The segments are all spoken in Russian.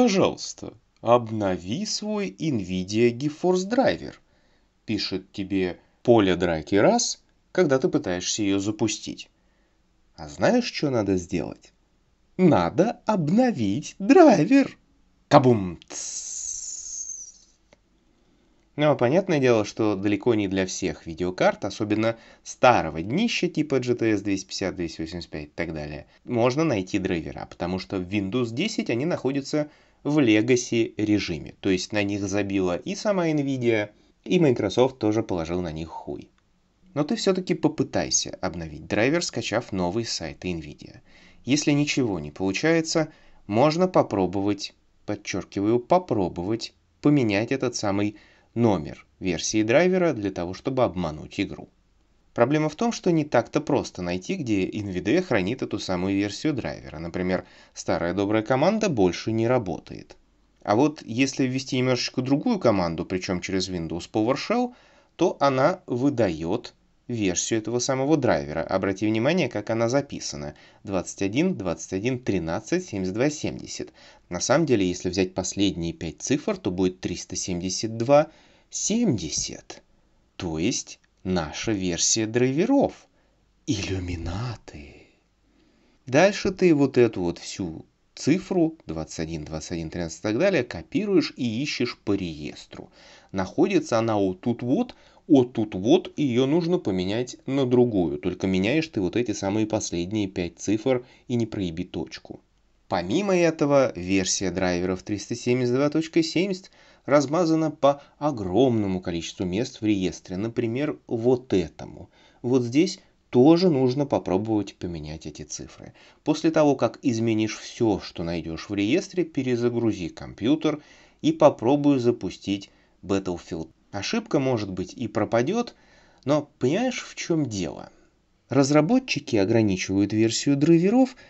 Пожалуйста, обнови свой NVIDIA GeForce Driver, пишет тебе поле драки раз, когда ты пытаешься ее запустить. А знаешь, что надо сделать? Надо обновить драйвер. Кабум! Ну, а понятное дело, что далеко не для всех видеокарт, особенно старого днища типа GTS 250, 285 и так далее, можно найти драйвера, потому что в Windows 10 они находятся в Legacy режиме. То есть на них забила и сама Nvidia, и Microsoft тоже положил на них хуй. Но ты все-таки попытайся обновить драйвер, скачав новый сайт Nvidia. Если ничего не получается, можно попробовать, подчеркиваю, попробовать поменять этот самый номер версии драйвера для того, чтобы обмануть игру. Проблема в том, что не так-то просто найти, где NVDA хранит эту самую версию драйвера. Например, старая добрая команда больше не работает. А вот если ввести немножечко другую команду, причем через Windows PowerShell, то она выдает версию этого самого драйвера. Обрати внимание, как она записана. 21, 21, 13, 72, 70. На самом деле, если взять последние 5 цифр, то будет 372, 70. То есть наша версия драйверов. Иллюминаты. Дальше ты вот эту вот всю цифру 21, 21, 13 и так далее копируешь и ищешь по реестру. Находится она вот тут вот, вот тут вот, и ее нужно поменять на другую. Только меняешь ты вот эти самые последние 5 цифр и не проеби точку. Помимо этого, версия драйверов 372.70 размазана по огромному количеству мест в реестре, например, вот этому. Вот здесь тоже нужно попробовать поменять эти цифры. После того, как изменишь все, что найдешь в реестре, перезагрузи компьютер и попробуй запустить Battlefield. Ошибка, может быть, и пропадет, но понимаешь, в чем дело? Разработчики ограничивают версию драйверов –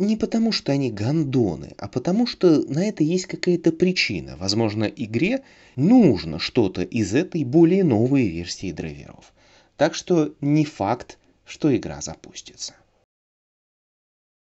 не потому, что они гандоны, а потому, что на это есть какая-то причина. Возможно, игре нужно что-то из этой более новой версии драйверов. Так что не факт, что игра запустится.